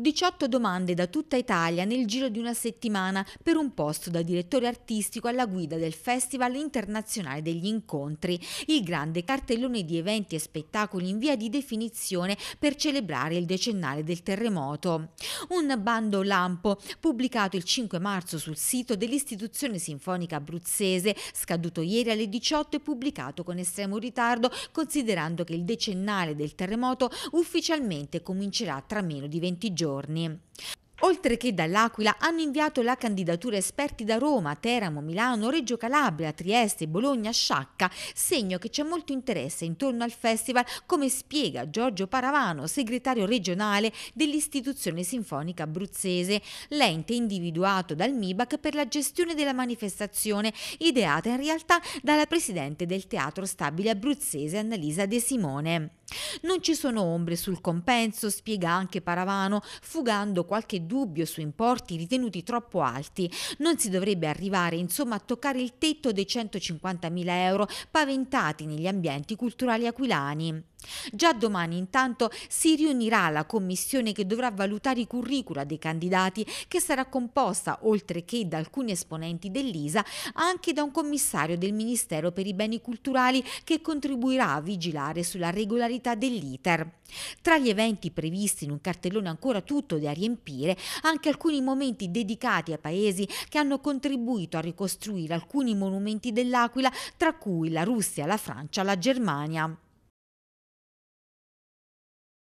18 domande da tutta Italia nel giro di una settimana per un posto da direttore artistico alla guida del Festival Internazionale degli Incontri, il grande cartellone di eventi e spettacoli in via di definizione per celebrare il decennale del terremoto. Un bando lampo pubblicato il 5 marzo sul sito dell'Istituzione Sinfonica Abruzzese, scaduto ieri alle 18 e pubblicato con estremo ritardo considerando che il decennale del terremoto ufficialmente comincerà tra meno di 20 giorni giorni. Oltre che dall'Aquila hanno inviato la candidatura esperti da Roma, Teramo, Milano, Reggio Calabria, Trieste, Bologna, Sciacca, segno che c'è molto interesse intorno al festival, come spiega Giorgio Paravano, segretario regionale dell'Istituzione Sinfonica Abruzzese, l'ente individuato dal MIBAC per la gestione della manifestazione, ideata in realtà dalla presidente del Teatro Stabile Abruzzese Annalisa De Simone. Non ci sono ombre sul compenso, spiega anche Paravano, fugando qualche dubbio su importi ritenuti troppo alti. Non si dovrebbe arrivare insomma a toccare il tetto dei 150.000 euro paventati negli ambienti culturali aquilani. Già domani intanto si riunirà la commissione che dovrà valutare i curricula dei candidati che sarà composta, oltre che da alcuni esponenti dell'ISA, anche da un commissario del Ministero per i beni culturali che contribuirà a vigilare sulla regolarità dell'iter. Tra gli eventi previsti in un cartellone ancora tutto da riempire, anche alcuni momenti dedicati a paesi che hanno contribuito a ricostruire alcuni monumenti dell'Aquila, tra cui la Russia, la Francia, la Germania.